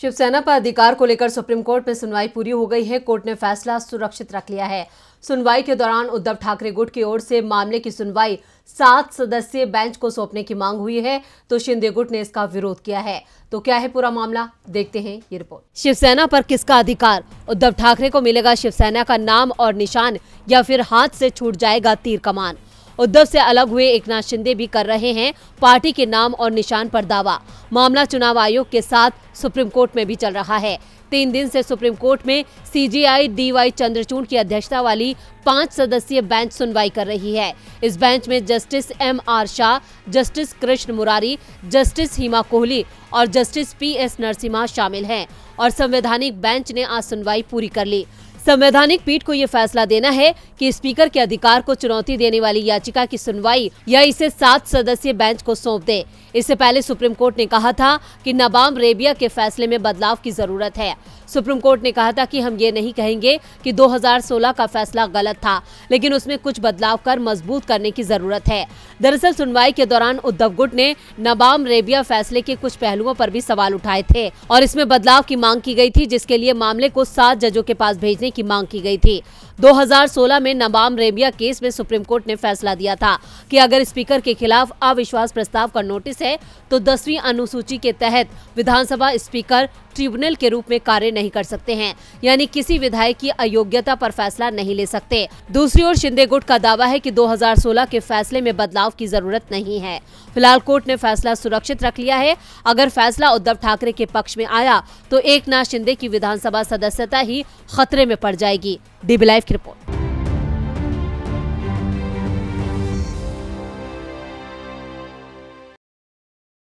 शिवसेना पर अधिकार को लेकर सुप्रीम कोर्ट में सुनवाई पूरी हो गई है कोर्ट ने फैसला सुरक्षित रख लिया है सुनवाई के दौरान उद्धव ठाकरे गुट की ओर से मामले की सुनवाई सात सदस्यीय बेंच को सौंपने की मांग हुई है तो शिंदे गुट ने इसका विरोध किया है तो क्या है पूरा मामला देखते हैं ये रिपोर्ट शिवसेना पर किसका अधिकार उद्धव ठाकरे को मिलेगा शिवसेना का नाम और निशान या फिर हाथ से छूट जाएगा तीर कमान उद्धव से अलग हुए एकनाथ शिंदे भी कर रहे हैं पार्टी के नाम और निशान पर दावा मामला चुनाव आयोग के साथ सुप्रीम कोर्ट में भी चल रहा है तीन दिन से सुप्रीम कोर्ट में सीजीआई डीवाई चंद्रचूड़ की अध्यक्षता वाली पांच सदस्यीय बेंच सुनवाई कर रही है इस बेंच में justice M R Shah justice Krishna Murari justice Hima Kohli और जस्टिस पी एस नरसिम्हा शामिल हैं और संवैधानिक बेंच ने आज सुनवाई पूरी कर ली संवैधानिक पीठ को ये फैसला देना है कि स्पीकर के अधिकार को चुनौती देने वाली याचिका की सुनवाई या इसे सात सदस्यीय बेंच को सौंप दे इससे पहले सुप्रीम कोर्ट ने कहा था कि नबाम रेबिया के फैसले में बदलाव की जरूरत है सुप्रीम कोर्ट ने कहा था कि हम ये नहीं कहेंगे कि 2016 का फैसला गलत था लेकिन उसमें कुछ बदलाव कर मजबूत करने की जरूरत है दरअसल सुनवाई के दौरान उद्धव गुट ने नबाम रेबिया फैसले के कुछ पहलुओं पर भी सवाल उठाए थे और इसमें बदलाव की मांग की गई थी जिसके लिए मामले को सात जजों के पास भेजने करने की मांग की गई थी 2016 में नबाम रेबिया केस में सुप्रीम कोर्ट ने फैसला दिया था कि अगर स्पीकर के खिलाफ अविश्वास प्रस्ताव का नोटिस है तो दसवीं अनुसूची के तहत विधानसभा स्पीकर ट्रिब्यूनल के रूप में कार्य नहीं कर सकते हैं यानी किसी विधायक की अयोग्यता पर फैसला नहीं ले सकते दूसरी ओर शिंदे गुट का दावा है कि 2016 के फैसले में बदलाव की जरूरत नहीं है फिलहाल कोर्ट ने फैसला सुरक्षित रख लिया है अगर फैसला उद्धव ठाकरे के पक्ष में आया तो एक नाथ शिंदे की विधानसभा सदस्यता ही खतरे में पड़ जाएगी डीबी लाइव की रिपोर्ट